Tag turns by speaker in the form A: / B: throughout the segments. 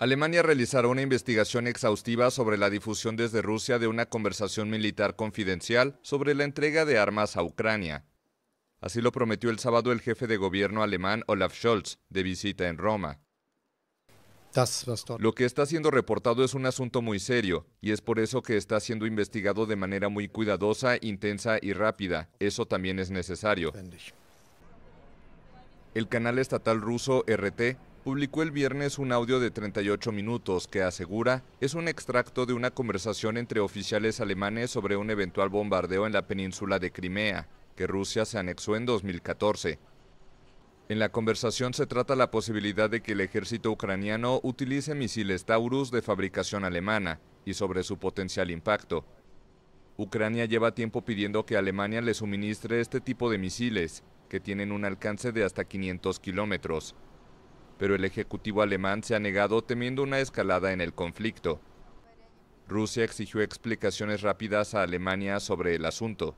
A: Alemania realizará una investigación exhaustiva sobre la difusión desde Rusia de una conversación militar confidencial sobre la entrega de armas a Ucrania. Así lo prometió el sábado el jefe de gobierno alemán Olaf Scholz, de visita en Roma. Lo que está siendo reportado es un asunto muy serio, y es por eso que está siendo investigado de manera muy cuidadosa, intensa y rápida. Eso también es necesario. El canal estatal ruso RT publicó el viernes un audio de 38 minutos que asegura es un extracto de una conversación entre oficiales alemanes sobre un eventual bombardeo en la península de Crimea, que Rusia se anexó en 2014. En la conversación se trata la posibilidad de que el ejército ucraniano utilice misiles Taurus de fabricación alemana y sobre su potencial impacto. Ucrania lleva tiempo pidiendo que Alemania le suministre este tipo de misiles, que tienen un alcance de hasta 500 kilómetros pero el Ejecutivo alemán se ha negado temiendo una escalada en el conflicto. Rusia exigió explicaciones rápidas a Alemania sobre el asunto.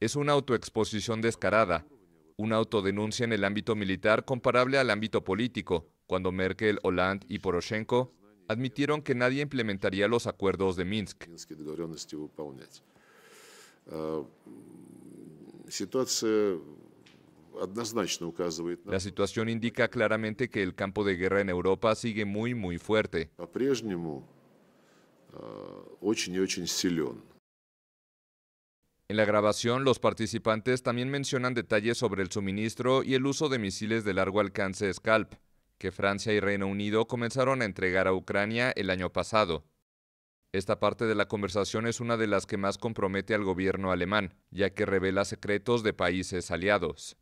A: Es una autoexposición descarada, una autodenuncia en el ámbito militar comparable al ámbito político, cuando Merkel, Hollande y Poroshenko admitieron que nadie implementaría los acuerdos de Minsk.
B: Э, la situación indica claramente que el campo
A: de guerra en Europa sigue muy, muy fuerte. Э, en la grabación, los participantes también mencionan detalles sobre el suministro y el uso de misiles de largo alcance Scalp, que Francia y Reino Unido comenzaron a entregar a Ucrania el año pasado. Esta parte de la conversación es una de las que más compromete al gobierno alemán, ya que revela secretos de países aliados.